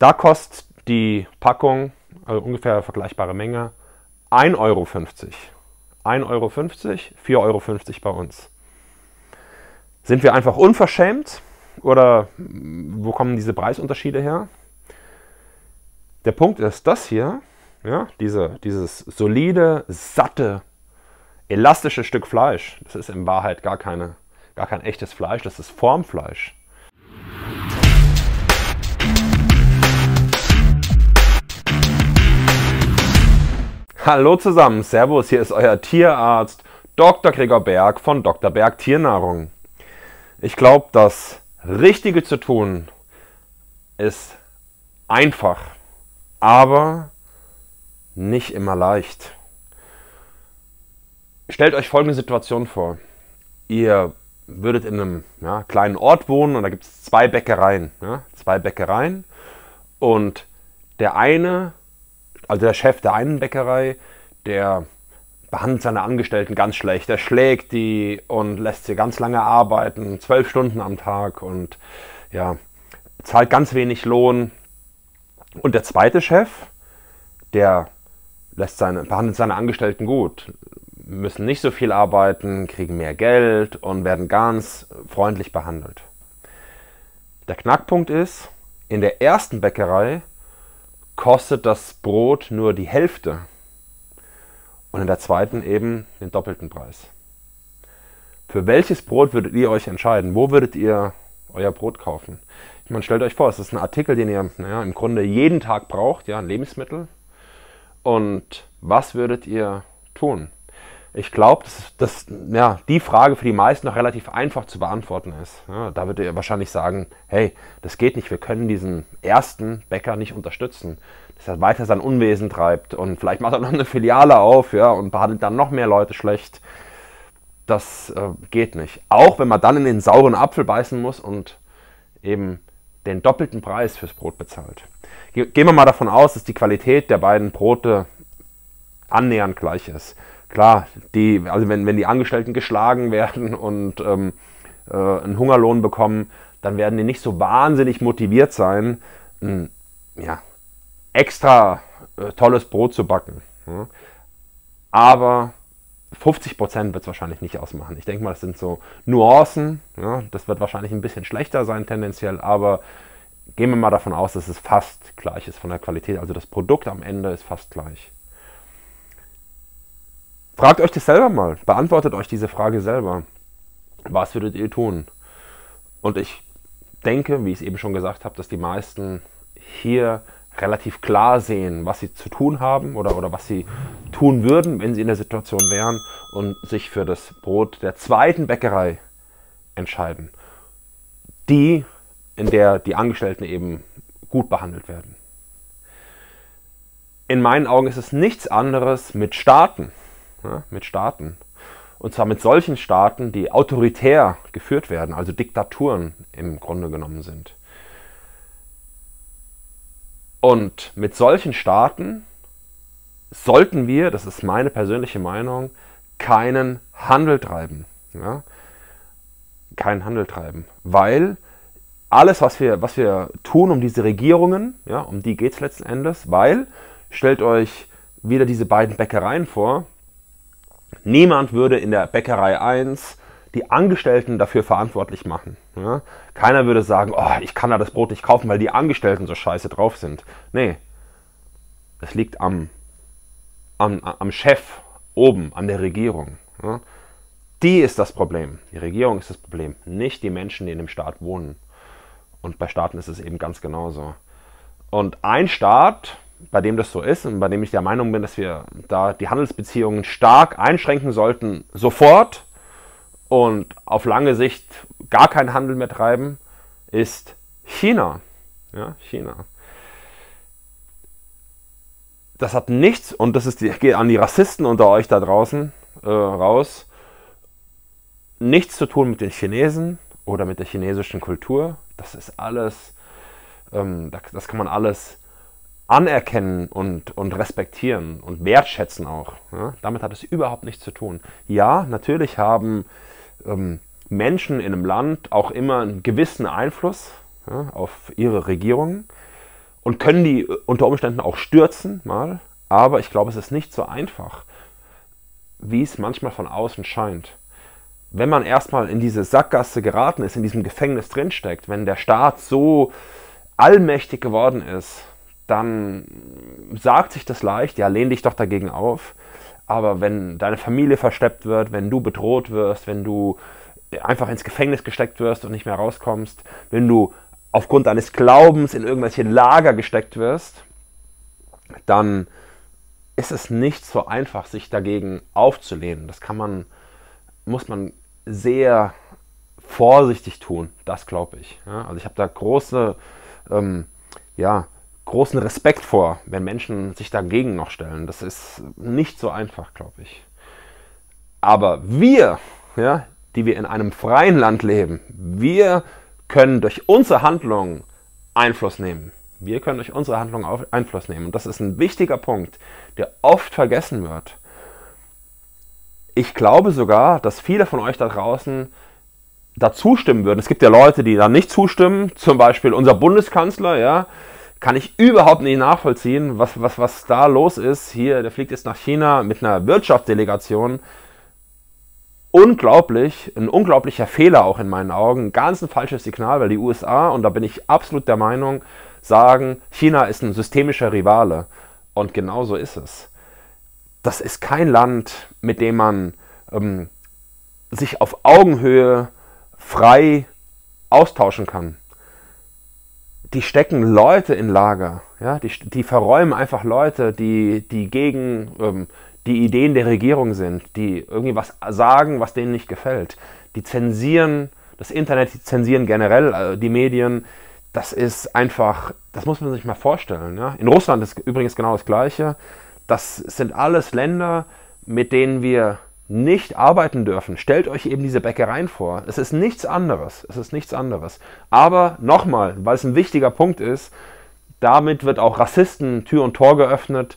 Da kostet die Packung, also ungefähr vergleichbare Menge, 1,50 Euro. 1,50 Euro, 4,50 Euro bei uns. Sind wir einfach unverschämt oder wo kommen diese Preisunterschiede her? Der Punkt ist, das hier, ja, diese, dieses solide, satte, elastische Stück Fleisch, das ist in Wahrheit gar, keine, gar kein echtes Fleisch, das ist Formfleisch. Hallo zusammen, Servus, hier ist euer Tierarzt Dr. Gregor Berg von Dr. Berg Tiernahrung. Ich glaube, das Richtige zu tun ist einfach, aber nicht immer leicht. Stellt euch folgende Situation vor. Ihr würdet in einem ja, kleinen Ort wohnen und da gibt es zwei Bäckereien. Ja, zwei Bäckereien und der eine also der Chef der einen Bäckerei, der behandelt seine Angestellten ganz schlecht. Er schlägt die und lässt sie ganz lange arbeiten, zwölf Stunden am Tag und ja, zahlt ganz wenig Lohn. Und der zweite Chef, der lässt seine, behandelt seine Angestellten gut, müssen nicht so viel arbeiten, kriegen mehr Geld und werden ganz freundlich behandelt. Der Knackpunkt ist, in der ersten Bäckerei kostet das Brot nur die Hälfte und in der zweiten eben den doppelten Preis. Für welches Brot würdet ihr euch entscheiden? Wo würdet ihr euer Brot kaufen? Ich meine, stellt euch vor, es ist ein Artikel, den ihr naja, im Grunde jeden Tag braucht, ja, ein Lebensmittel. Und was würdet ihr tun? Ich glaube, dass, dass ja, die Frage für die meisten noch relativ einfach zu beantworten ist. Ja, da wird ihr wahrscheinlich sagen, hey, das geht nicht, wir können diesen ersten Bäcker nicht unterstützen, dass er weiter sein Unwesen treibt und vielleicht macht er noch eine Filiale auf ja, und behandelt dann noch mehr Leute schlecht. Das äh, geht nicht. Auch wenn man dann in den sauren Apfel beißen muss und eben den doppelten Preis fürs Brot bezahlt. Gehen wir mal davon aus, dass die Qualität der beiden Brote annähernd gleich ist klar, die, also wenn, wenn die Angestellten geschlagen werden und ähm, äh, einen Hungerlohn bekommen, dann werden die nicht so wahnsinnig motiviert sein, ein ja, extra äh, tolles Brot zu backen. Ja. Aber 50 Prozent wird es wahrscheinlich nicht ausmachen. Ich denke mal, das sind so Nuancen. Ja. Das wird wahrscheinlich ein bisschen schlechter sein tendenziell, aber gehen wir mal davon aus, dass es fast gleich ist von der Qualität. Also das Produkt am Ende ist fast gleich. Fragt euch das selber mal. Beantwortet euch diese Frage selber. Was würdet ihr tun? Und ich denke, wie ich es eben schon gesagt habe, dass die meisten hier relativ klar sehen, was sie zu tun haben oder, oder was sie tun würden, wenn sie in der Situation wären und sich für das Brot der zweiten Bäckerei entscheiden. Die, in der die Angestellten eben gut behandelt werden. In meinen Augen ist es nichts anderes mit Staaten ja, ne, mit Staaten. Und zwar mit solchen Staaten, die autoritär geführt werden, also Diktaturen im Grunde genommen sind. Und mit solchen Staaten sollten wir, das ist meine persönliche Meinung, keinen Handel treiben. Ja? Keinen Handel treiben. Weil alles, was wir, was wir tun um diese Regierungen, ja, um die geht es letzten Endes, weil, stellt euch wieder diese beiden Bäckereien vor, Niemand würde in der Bäckerei 1 die Angestellten dafür verantwortlich machen. Ja? Keiner würde sagen, oh, ich kann da das Brot nicht kaufen, weil die Angestellten so scheiße drauf sind. Nee, es liegt am, am, am Chef oben, an der Regierung. Ja? Die ist das Problem. Die Regierung ist das Problem, nicht die Menschen, die in dem Staat wohnen. Und bei Staaten ist es eben ganz genauso. Und ein Staat, bei dem das so ist und bei dem ich der Meinung bin, dass wir da die Handelsbeziehungen stark einschränken sollten, sofort und auf lange Sicht gar keinen Handel mehr treiben, ist China. Ja, China. Das hat nichts, und das ist die, geht an die Rassisten unter euch da draußen äh, raus, nichts zu tun mit den Chinesen oder mit der chinesischen Kultur. Das ist alles, ähm, das kann man alles anerkennen und, und respektieren und wertschätzen auch. Ja? Damit hat es überhaupt nichts zu tun. Ja, natürlich haben ähm, Menschen in einem Land auch immer einen gewissen Einfluss ja, auf ihre Regierungen und können die äh, unter Umständen auch stürzen mal. Aber ich glaube, es ist nicht so einfach, wie es manchmal von außen scheint. Wenn man erstmal in diese Sackgasse geraten ist, in diesem Gefängnis drinsteckt, wenn der Staat so allmächtig geworden ist, dann sagt sich das leicht, ja, lehn dich doch dagegen auf. Aber wenn deine Familie versteppt wird, wenn du bedroht wirst, wenn du einfach ins Gefängnis gesteckt wirst und nicht mehr rauskommst, wenn du aufgrund deines Glaubens in irgendwelche Lager gesteckt wirst, dann ist es nicht so einfach, sich dagegen aufzulehnen. Das kann man, muss man sehr vorsichtig tun, das glaube ich. Ja, also ich habe da große, ähm, ja, großen Respekt vor, wenn Menschen sich dagegen noch stellen. Das ist nicht so einfach, glaube ich. Aber wir, ja, die wir in einem freien Land leben, wir können durch unsere Handlungen Einfluss nehmen. Wir können durch unsere Handlungen Einfluss nehmen. Und das ist ein wichtiger Punkt, der oft vergessen wird. Ich glaube sogar, dass viele von euch da draußen da zustimmen würden. Es gibt ja Leute, die da nicht zustimmen, zum Beispiel unser Bundeskanzler, ja, kann ich überhaupt nicht nachvollziehen, was, was, was da los ist. Hier, der fliegt jetzt nach China mit einer Wirtschaftsdelegation. Unglaublich, ein unglaublicher Fehler auch in meinen Augen. Ganz ein falsches Signal, weil die USA, und da bin ich absolut der Meinung, sagen, China ist ein systemischer Rivale. Und genau so ist es. Das ist kein Land, mit dem man ähm, sich auf Augenhöhe frei austauschen kann die stecken Leute in Lager, ja, die, die verräumen einfach Leute, die, die gegen ähm, die Ideen der Regierung sind, die irgendwie was sagen, was denen nicht gefällt. Die zensieren das Internet, die zensieren generell also die Medien. Das ist einfach, das muss man sich mal vorstellen. Ja. In Russland ist übrigens genau das Gleiche. Das sind alles Länder, mit denen wir nicht arbeiten dürfen. Stellt euch eben diese Bäckereien vor. Es ist nichts anderes. Es ist nichts anderes. Aber nochmal, weil es ein wichtiger Punkt ist, damit wird auch Rassisten Tür und Tor geöffnet.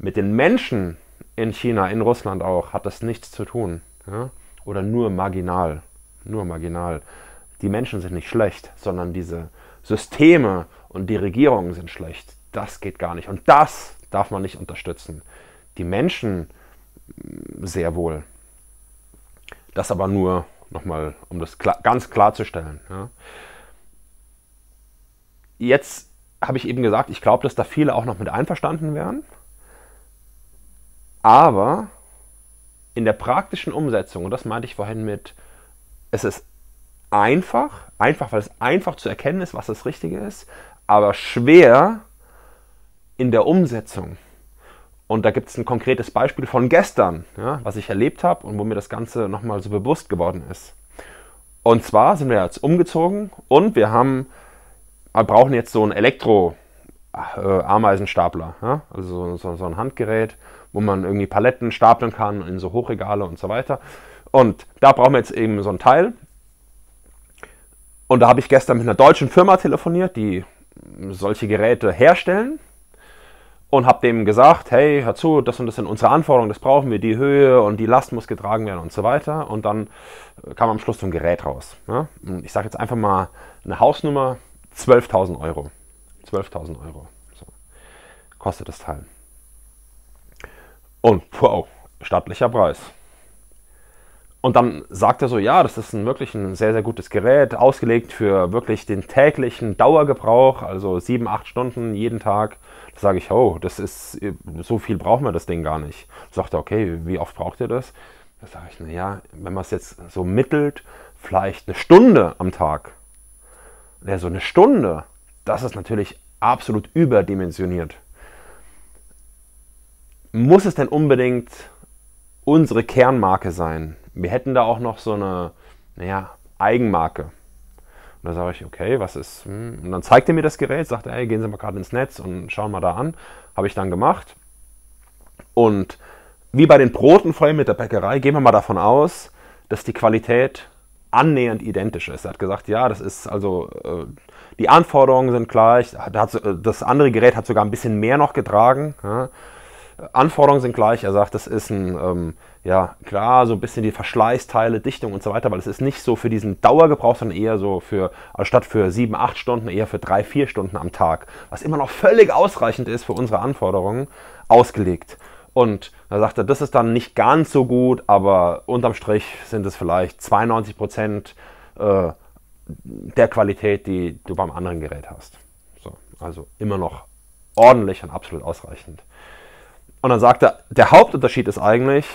Mit den Menschen in China, in Russland auch, hat das nichts zu tun. Ja? Oder nur marginal. Nur marginal. Die Menschen sind nicht schlecht, sondern diese Systeme und die Regierungen sind schlecht. Das geht gar nicht. Und das darf man nicht unterstützen. Die Menschen, sehr wohl. Das aber nur nochmal, um das klar, ganz klarzustellen. Ja. Jetzt habe ich eben gesagt, ich glaube, dass da viele auch noch mit einverstanden wären. Aber in der praktischen Umsetzung, und das meinte ich vorhin mit, es ist einfach, einfach, weil es einfach zu erkennen ist, was das Richtige ist, aber schwer in der Umsetzung. Und da gibt es ein konkretes Beispiel von gestern, ja, was ich erlebt habe und wo mir das Ganze nochmal so bewusst geworden ist. Und zwar sind wir jetzt umgezogen und wir haben, wir brauchen jetzt so einen Elektro-Ameisenstapler, äh, ja, also so, so ein Handgerät, wo man irgendwie Paletten stapeln kann in so Hochregale und so weiter. Und da brauchen wir jetzt eben so ein Teil. Und da habe ich gestern mit einer deutschen Firma telefoniert, die solche Geräte herstellen und habe dem gesagt, hey, hör zu, das und das sind unsere Anforderungen, das brauchen wir, die Höhe und die Last muss getragen werden und so weiter. Und dann äh, kam am Schluss so ein Gerät raus. Ja? Ne? Ich sage jetzt einfach mal eine Hausnummer, 12.000 Euro. 12.000 Euro so. kostet das Teil. Und wow, stattlicher Preis. Und dann sagt er so, ja, das ist ein wirklich ein sehr, sehr gutes Gerät, ausgelegt für wirklich den täglichen Dauergebrauch, also sieben, acht Stunden jeden Tag. Da sage ich, oh, das ist, so viel brauchen wir das Ding gar nicht. Sagt er, okay, wie oft braucht ihr das? Da sage ich, naja, wenn man es jetzt so mittelt, vielleicht eine Stunde am Tag. Ja, so eine Stunde, das ist natürlich absolut überdimensioniert. Muss es denn unbedingt unsere Kernmarke sein? Wir hätten da auch noch so eine, naja, Eigenmarke. Und da sage ich, okay, was ist? Hm? Und dann zeigt er mir das Gerät, sagt, ey, gehen Sie mal gerade ins Netz und schauen mal da an. Habe ich dann gemacht. Und wie bei den Broten vorhin mit der Bäckerei, gehen wir mal davon aus, dass die Qualität annähernd identisch ist. Er hat gesagt, ja, das ist also, äh, die Anforderungen sind gleich. Äh, das andere Gerät hat sogar ein bisschen mehr noch getragen. Anforderungen sind gleich. Er sagt, das ist ein ähm, ja, klar, so ein bisschen die Verschleißteile, Dichtung und so weiter, weil es ist nicht so für diesen Dauergebrauch, sondern eher so für, also statt für sieben, acht Stunden, eher für drei, vier Stunden am Tag, was immer noch völlig ausreichend ist für unsere Anforderungen, ausgelegt. Und da sagt er, das ist dann nicht ganz so gut, aber unterm Strich sind es vielleicht 92 Prozent äh, der Qualität, die du beim anderen Gerät hast. So, also immer noch ordentlich und absolut ausreichend. Und dann sagt er, der Hauptunterschied ist eigentlich,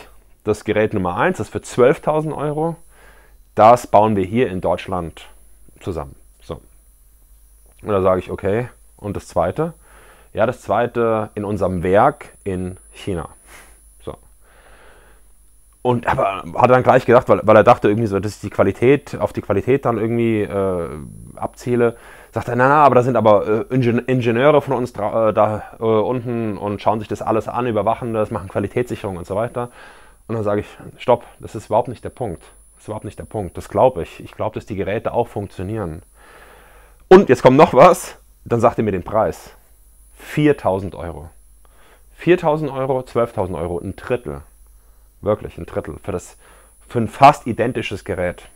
das Gerät Nummer 1, das für 12.000 Euro. Das bauen wir hier in Deutschland zusammen. So. Und da sage ich, okay. Und das zweite? Ja, das zweite in unserem Werk in China. So. Und aber hat dann gleich gedacht, weil, weil er dachte irgendwie so, das ist die Qualität, auf die Qualität dann irgendwie äh, abziele. Sagt er, na, na, aber da sind aber äh, Ingen Ingenieure von uns äh, da äh, unten und schauen sich das alles an, überwachen das, machen Qualitätssicherung und so weiter. Und dann sage ich, stopp, das ist überhaupt nicht der Punkt. Das ist überhaupt nicht der Punkt. Das glaube ich. Ich glaube, dass die Geräte auch funktionieren. Und jetzt kommt noch was. Dann sagt er mir den Preis. 4000 Euro. 4000 Euro, 12.000 Euro, ein Drittel. Wirklich ein Drittel. Für, das, für ein fast identisches Gerät.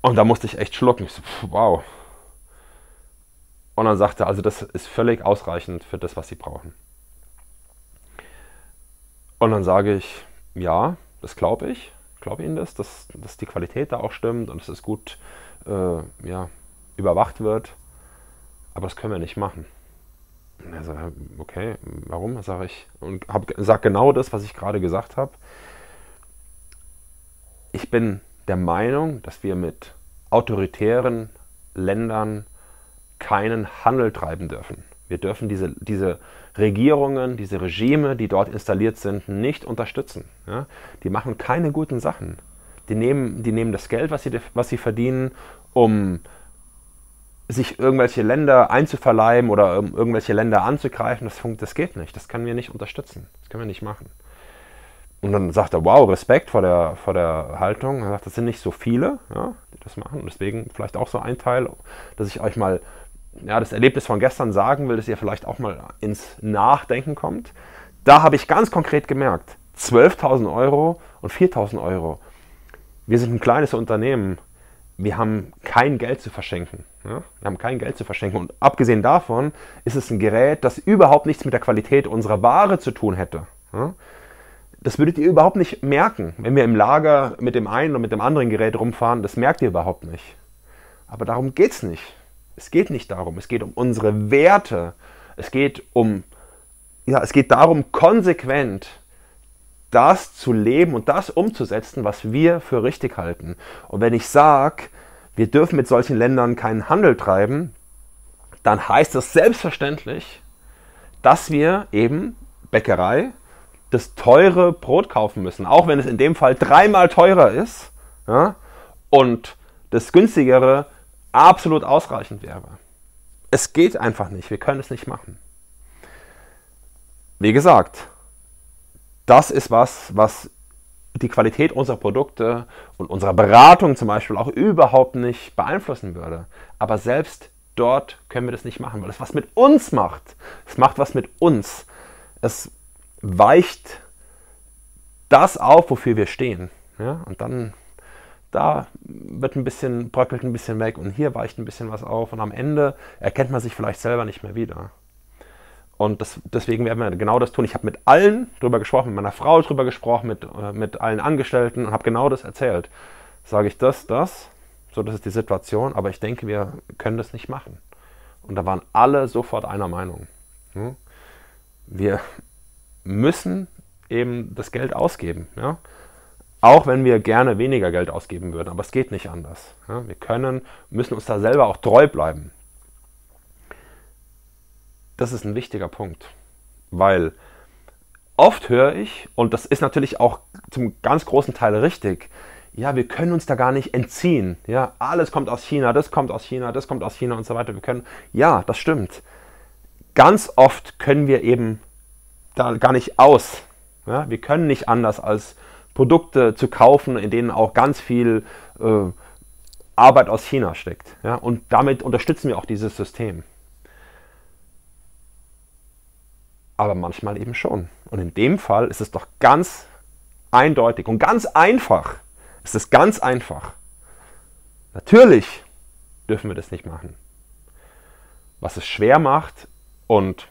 Und da musste ich echt schlucken. Ich so, pff, wow. Und dann sagte er, also das ist völlig ausreichend für das, was sie brauchen. Und dann sage ich, ja, das glaube ich, glaube Ihnen das, dass, dass die Qualität da auch stimmt und dass es gut äh, ja, überwacht wird. Aber das können wir nicht machen. Und er sagt, okay, warum? Sage ich und sage genau das, was ich gerade gesagt habe. Ich bin der Meinung, dass wir mit autoritären Ländern keinen Handel treiben dürfen. Wir dürfen diese, diese Regierungen, diese Regime, die dort installiert sind, nicht unterstützen. Ja? Die machen keine guten Sachen. Die nehmen, die nehmen das Geld, was sie, was sie verdienen, um sich irgendwelche Länder einzuverleiben oder um irgendwelche Länder anzugreifen. Das, das geht nicht. Das können wir nicht unterstützen. Das können wir nicht machen. Und dann sagt er, wow, Respekt vor der, vor der Haltung. Er sagt, das sind nicht so viele, ja, die das machen. Und deswegen vielleicht auch so ein Teil, dass ich euch mal ja, das Erlebnis von gestern sagen will, dass ihr vielleicht auch mal ins Nachdenken kommt. Da habe ich ganz konkret gemerkt, 12.000 Euro und 4.000 Euro. Wir sind ein kleines Unternehmen. Wir haben kein Geld zu verschenken. Ja? Wir haben kein Geld zu verschenken. Und abgesehen davon ist es ein Gerät, das überhaupt nichts mit der Qualität unserer Ware zu tun hätte. Ja? Das würdet ihr überhaupt nicht merken, wenn wir im Lager mit dem einen und mit dem anderen Gerät rumfahren. Das merkt ihr überhaupt nicht. Aber darum geht es nicht es geht nicht darum, es geht um unsere Werte, es geht um, ja, es geht darum, konsequent das zu leben und das umzusetzen, was wir für richtig halten. Und wenn ich sage, wir dürfen mit solchen Ländern keinen Handel treiben, dann heißt das selbstverständlich, dass wir eben Bäckerei das teure Brot kaufen müssen, auch wenn es in dem Fall dreimal teurer ist ja, und das günstigere absolut ausreichend wäre. Es geht einfach nicht, wir können es nicht machen. Wie gesagt, das ist was, was die Qualität unserer Produkte und unserer Beratung zum Beispiel auch überhaupt nicht beeinflussen würde. Aber selbst dort können wir das nicht machen, weil es was mit uns macht. Es macht was mit uns. Es weicht das auf, wofür wir stehen. Ja? Und dann da wird ein bisschen, bröckelt ein bisschen weg und hier weicht ein bisschen was auf und am Ende erkennt man sich vielleicht selber nicht mehr wieder. Und das, deswegen werden wir genau das tun. Ich habe mit allen drüber gesprochen, mit meiner Frau drüber gesprochen, mit, äh, mit allen Angestellten und habe genau das erzählt. Sage ich das, das, so das ist die Situation, aber ich denke, wir können das nicht machen. Und da waren alle sofort einer Meinung. Hm? Wir müssen eben das Geld ausgeben. Ja? Auch wenn wir gerne weniger Geld ausgeben würden, aber es geht nicht anders. Ja, wir können, müssen uns da selber auch treu bleiben. Das ist ein wichtiger Punkt, weil oft höre ich, und das ist natürlich auch zum ganz großen Teil richtig, ja, wir können uns da gar nicht entziehen. Ja, alles kommt aus China, das kommt aus China, das kommt aus China und so weiter. Wir können, ja, das stimmt. Ganz oft können wir eben da gar nicht aus. Ja, wir können nicht anders als Produkte zu kaufen, in denen auch ganz viel äh, Arbeit aus China steckt. Ja? Und damit unterstützen wir auch dieses System. Aber manchmal eben schon. Und in dem Fall ist es doch ganz eindeutig und ganz einfach. Es ist ganz einfach. Natürlich dürfen wir das nicht machen. Was es schwer macht und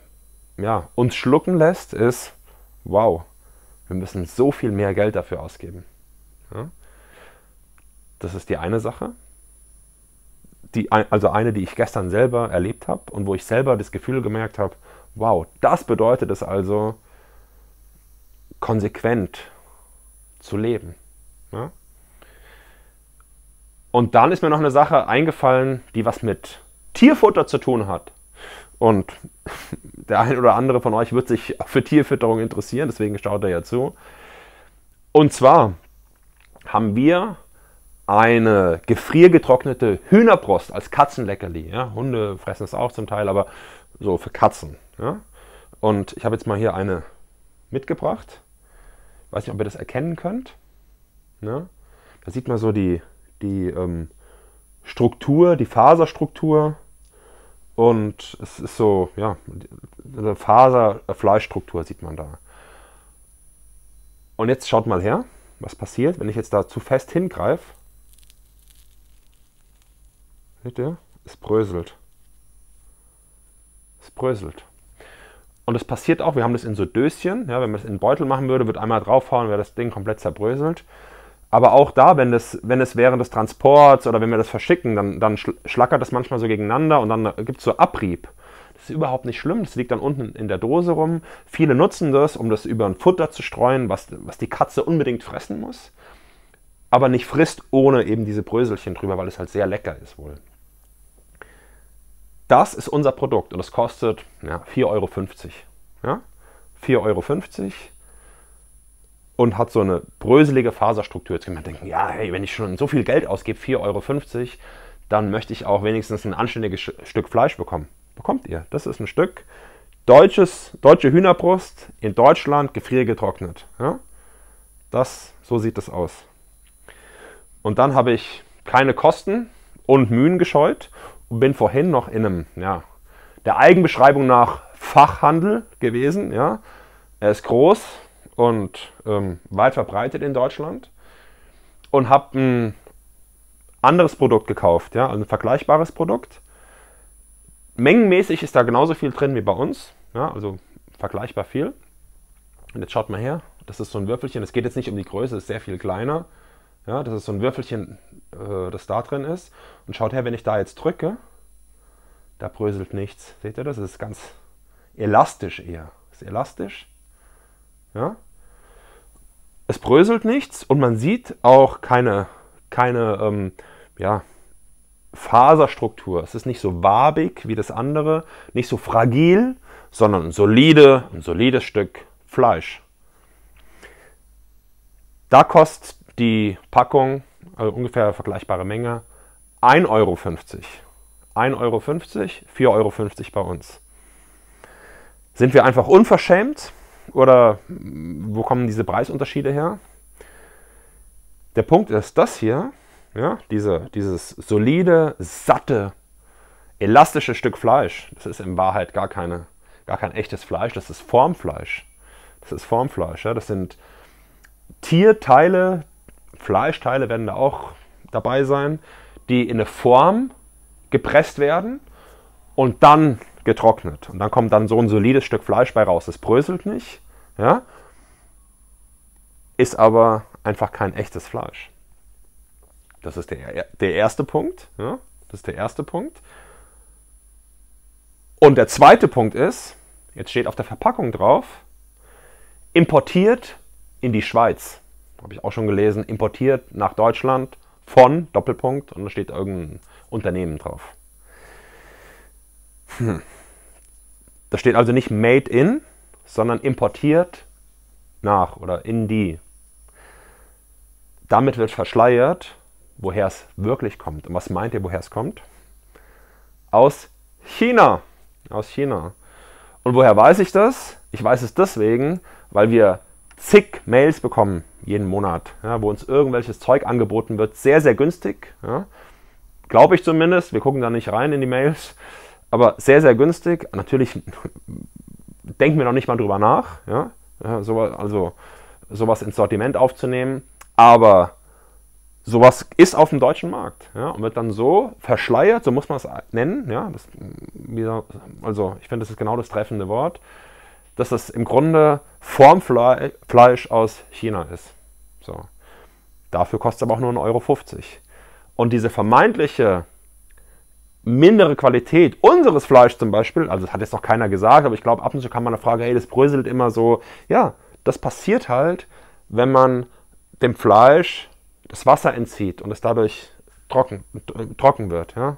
ja, uns schlucken lässt, ist, wow, wir müssen so viel mehr Geld dafür ausgeben. Ja? Das ist die eine Sache. Die, also eine, die ich gestern selber erlebt habe und wo ich selber das Gefühl gemerkt habe, wow, das bedeutet es also, konsequent zu leben. Ja? Und dann ist mir noch eine Sache eingefallen, die was mit Tierfutter zu tun hat. Und der ein oder andere von euch wird sich auch für Tierfütterung interessieren, deswegen schaut er ja zu. Und zwar haben wir eine gefriergetrocknete Hühnerbrust als Katzenleckerli. Ja? Hunde fressen es auch zum Teil, aber so für Katzen. Ja? Und ich habe jetzt mal hier eine mitgebracht. Ich weiß nicht, ob ihr das erkennen könnt. Ja? Ne? Da sieht man so die, die ähm, Struktur, die Faserstruktur. Und es ist so, ja, eine Faser-Fleischstruktur sieht man da. Und jetzt schaut mal her, was passiert, wenn ich jetzt da zu fest hingreife. Seht ihr? Es bröselt. Es bröselt. Und es passiert auch, wir haben das in so Döschen. Ja, wenn man das in einen Beutel machen würde, wird einmal draufhauen, wäre das Ding komplett zerbröselt. Aber auch da, wenn es, wenn es während des Transports oder wenn wir das verschicken, dann, dann schlackert das manchmal so gegeneinander und dann äh, gibt es so Abrieb. Das ist überhaupt nicht schlimm, das liegt dann unten in der Dose rum. Viele nutzen das, um das über ein Futter zu streuen, was, was die Katze unbedingt fressen muss, aber nicht frisst ohne eben diese Bröselchen drüber, weil es halt sehr lecker ist wohl. Das ist unser Produkt und es kostet ja, 4,50 Euro. Ja? 4,50 Euro und hat so eine bröselige Faserstruktur. Jetzt kann man denken, ja, hey, wenn ich schon so viel Geld ausgebe, 4,50 Euro, dann möchte ich auch wenigstens ein anständiges Stück Fleisch bekommen. Bekommt ihr. Das ist ein Stück deutsches, deutsche Hühnerbrust in Deutschland gefriergetrocknet. Ja? Das, so sieht das aus. Und dann habe ich keine Kosten und Mühen gescheut und bin vorhin noch in einem, ja, der Eigenbeschreibung nach Fachhandel gewesen. Ja? Er ist groß, und ähm, weit verbreitet in Deutschland und habe ein anderes Produkt gekauft, ja, also ein vergleichbares Produkt. Mengenmäßig ist da genauso viel drin wie bei uns, ja, also vergleichbar viel. Und jetzt schaut mal her, das ist so ein Würfelchen, es geht jetzt nicht um die Größe, es ist sehr viel kleiner. Ja, das ist so ein Würfelchen, äh, das da drin ist. Und schaut her, wenn ich da jetzt drücke, da bröselt nichts. Seht ihr das? Es ist ganz elastisch eher. Es ist elastisch. Ja? Es bröselt nichts und man sieht auch keine, keine ähm, ja, Faserstruktur. Es ist nicht so wabig wie das andere, nicht so fragil, sondern ein, solide, ein solides Stück Fleisch. Da kostet die Packung, also ungefähr vergleichbare Menge, 1,50 Euro. 1,50 Euro, 4,50 Euro bei uns. Sind wir einfach unverschämt? Oder wo kommen diese Preisunterschiede her? Der Punkt ist, das hier, ja, diese, dieses solide, satte, elastische Stück Fleisch, das ist in Wahrheit gar, keine, gar kein echtes Fleisch, das ist Formfleisch. Das ist Formfleisch. Ja? Das sind Tierteile, Fleischteile werden da auch dabei sein, die in eine Form gepresst werden und dann getrocknet. Und dann kommt dann so ein solides Stück Fleisch bei raus. Das bröselt nicht, ja? ist aber einfach kein echtes Fleisch. Das ist der, der erste Punkt. Ja? Das ist der erste Punkt. Und der zweite Punkt ist, jetzt steht auf der Verpackung drauf, importiert in die Schweiz. Habe ich auch schon gelesen, importiert nach Deutschland von Doppelpunkt und da steht irgendein Unternehmen drauf. Hm. Da steht also nicht made in, sondern importiert nach oder in die. Damit wird verschleiert, woher es wirklich kommt. Und was meint ihr, woher es kommt? Aus China. Aus China. Und woher weiß ich das? Ich weiß es deswegen, weil wir zig Mails bekommen jeden Monat, ja, wo uns irgendwelches Zeug angeboten wird, sehr, sehr günstig. Ja. Glaube ich zumindest. Wir gucken da nicht rein in die Mails aber sehr, sehr günstig. Natürlich denken wir noch nicht mal drüber nach, ja? ja so, also sowas ins Sortiment aufzunehmen. Aber sowas ist auf dem deutschen Markt ja? und wird dann so verschleiert, so muss man es nennen. Ja? Das, also ich finde, das ist genau das treffende Wort, dass das im Grunde Formfleisch aus China ist. So. Dafür kostet es aber auch nur 1,50 Euro. Und diese vermeintliche mindere Qualität unseres Fleisch zum Beispiel, also das hat jetzt noch keiner gesagt, aber ich glaube, ab und zu kann man eine Frage, hey, das bröselt immer so. Ja, das passiert halt, wenn man dem Fleisch das Wasser entzieht und es dadurch trocken, trocken wird, ja.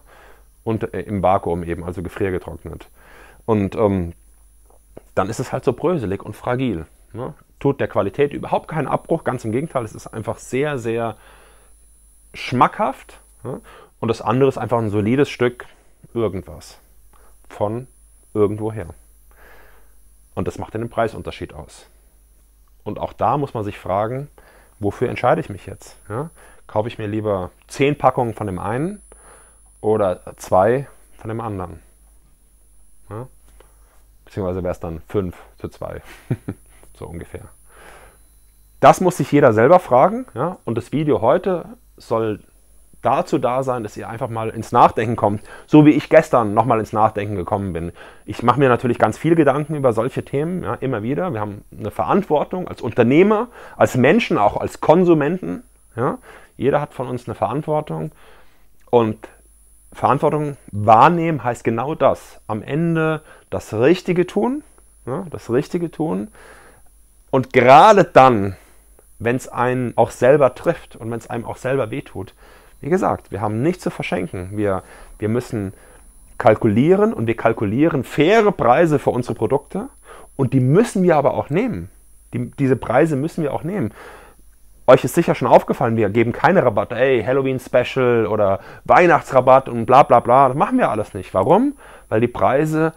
Und äh, im Vakuum eben, also gefriergetrocknet. Und ähm, dann ist es halt so bröselig und fragil. Ne? Tut der Qualität überhaupt keinen Abbruch, ganz im Gegenteil, es ist einfach sehr, sehr schmackhaft. Ne? Und das andere ist einfach ein solides Stück irgendwas von irgendwoher. Und das macht einen Preisunterschied aus. Und auch da muss man sich fragen, wofür entscheide ich mich jetzt? Ja? Kaufe ich mir lieber zehn Packungen von dem einen oder zwei von dem anderen? Ja? Beziehungsweise wäre es dann fünf zu zwei, so ungefähr. Das muss sich jeder selber fragen. Ja? Und das Video heute soll dazu da sein, dass ihr einfach mal ins Nachdenken kommt, so wie ich gestern nochmal ins Nachdenken gekommen bin. Ich mache mir natürlich ganz viel Gedanken über solche Themen, ja, immer wieder. Wir haben eine Verantwortung als Unternehmer, als Menschen, auch als Konsumenten. Ja. Jeder hat von uns eine Verantwortung und Verantwortung wahrnehmen heißt genau das. Am Ende das Richtige tun, ja, das Richtige tun. Und gerade dann, wenn es einen auch selber trifft und wenn es einem auch selber wehtut, wie gesagt, wir haben nichts zu verschenken. Wir, wir müssen kalkulieren und wir kalkulieren faire Preise für unsere Produkte und die müssen wir aber auch nehmen. Die, diese Preise müssen wir auch nehmen. Euch ist sicher schon aufgefallen, wir geben keine Rabatte, ey, Halloween Special oder Weihnachtsrabatt und bla bla bla. Das machen wir alles nicht. Warum? Weil die Preise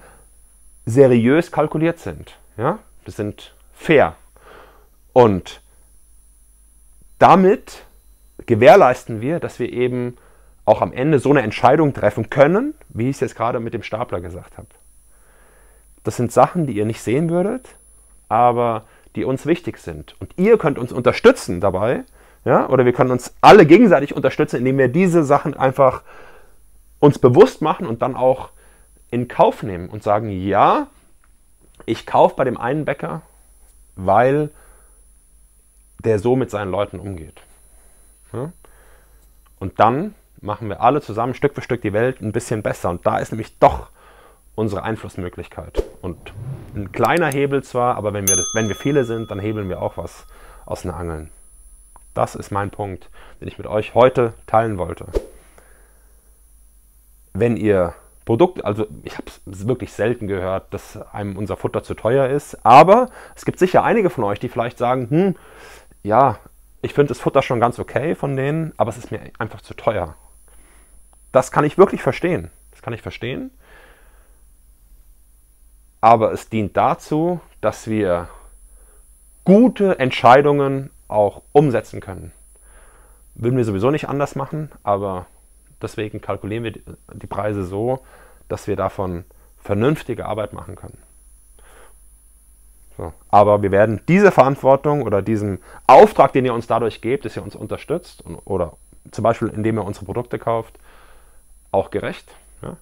seriös kalkuliert sind. Ja? Das sind fair. Und damit gewährleisten wir, dass wir eben auch am Ende so eine Entscheidung treffen können, wie ich es jetzt gerade mit dem Stapler gesagt habe. Das sind Sachen, die ihr nicht sehen würdet, aber die uns wichtig sind. Und ihr könnt uns unterstützen dabei, ja, oder wir können uns alle gegenseitig unterstützen, indem wir diese Sachen einfach uns bewusst machen und dann auch in Kauf nehmen und sagen, ja, ich kaufe bei dem einen Bäcker, weil der so mit seinen Leuten umgeht. Und dann machen wir alle zusammen Stück für Stück die Welt ein bisschen besser. Und da ist nämlich doch unsere Einflussmöglichkeit. Und ein kleiner Hebel zwar, aber wenn wir, wenn wir viele sind, dann hebeln wir auch was aus den Angeln. Das ist mein Punkt, den ich mit euch heute teilen wollte. Wenn ihr Produkte, also ich habe es wirklich selten gehört, dass einem unser Futter zu teuer ist, aber es gibt sicher einige von euch, die vielleicht sagen, hm, ja, ich finde das Futter schon ganz okay von denen, aber es ist mir einfach zu teuer. Das kann ich wirklich verstehen. Das kann ich verstehen. Aber es dient dazu, dass wir gute Entscheidungen auch umsetzen können. Würden wir sowieso nicht anders machen, aber deswegen kalkulieren wir die Preise so, dass wir davon vernünftige Arbeit machen können. Aber wir werden diese Verantwortung oder diesen Auftrag, den ihr uns dadurch gebt, dass ihr uns unterstützt und, oder zum Beispiel indem ihr unsere Produkte kauft, auch gerecht. Ja?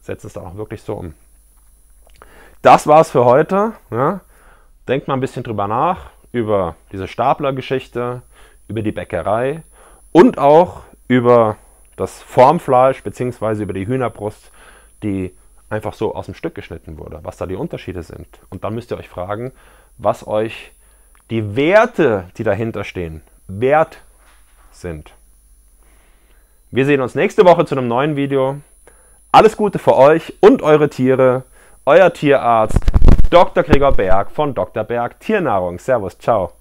Setzt es da auch wirklich so um. Das war's für heute. Ja? Denkt mal ein bisschen drüber nach, über diese Staplergeschichte, über die Bäckerei und auch über das Formfleisch bzw. über die Hühnerbrust, die einfach so aus dem Stück geschnitten wurde, was da die Unterschiede sind. Und dann müsst ihr euch fragen, was euch die Werte, die dahinter stehen, wert sind. Wir sehen uns nächste Woche zu einem neuen Video. Alles Gute für euch und eure Tiere. Euer Tierarzt Dr. Gregor Berg von Dr. Berg Tiernahrung. Servus, ciao.